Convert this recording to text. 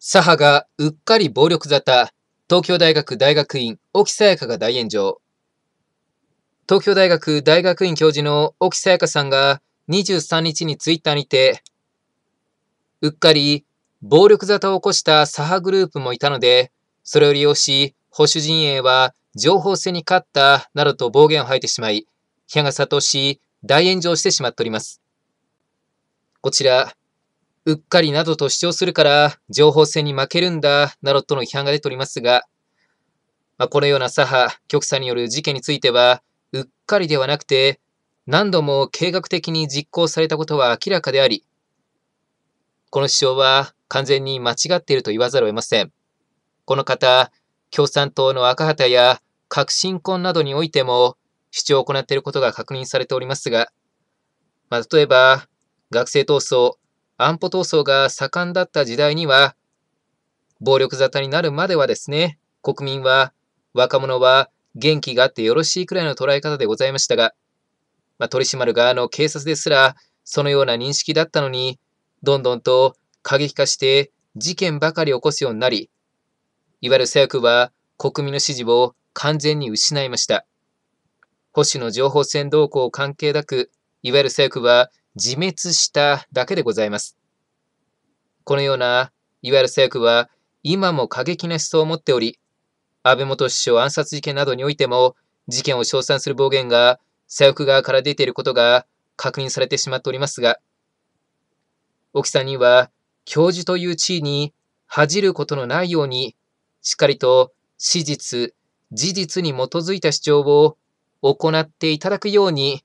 左派がうっかり暴力沙汰、東京大学大学院、沖さやかが大炎上。東京大学大学院教授の沖さやかさんが23日にツイッターにて、うっかり暴力沙汰を起こした左派グループもいたので、それを利用し、保守陣営は情報戦に勝ったなどと暴言を吐いてしまい、批判が殺到し、大炎上してしまっております。こちら、うっかりなどと主張するから、情報戦に負けるんだ、などとの批判が出ておりますが、まあ、このような左派、極左による事件については、うっかりではなくて、何度も計画的に実行されたことは明らかであり、この主張は完全に間違っていると言わざるを得ません。この方、共産党の赤旗や革新婚などにおいても主張を行っていることが確認されておりますが、まあ、例えば、学生闘争、安保闘争が盛んだった時代には、暴力沙汰になるまではですね、国民は、若者は元気があってよろしいくらいの捉え方でございましたが、まあ、取り締まる側の警察ですら、そのような認識だったのに、どんどんと過激化して事件ばかり起こすようになり、いわゆる左翼は国民の支持を完全に失いました。保守の情報戦動向関係なく、いわゆる左翼は自滅しただけでございます。このような、いわゆる左翼は、今も過激な思想を持っており、安倍元首相暗殺事件などにおいても、事件を称賛する暴言が左翼側から出ていることが確認されてしまっておりますが、沖さんには、教授という地位に恥じることのないように、しっかりと史実、事実に基づいた主張を行っていただくように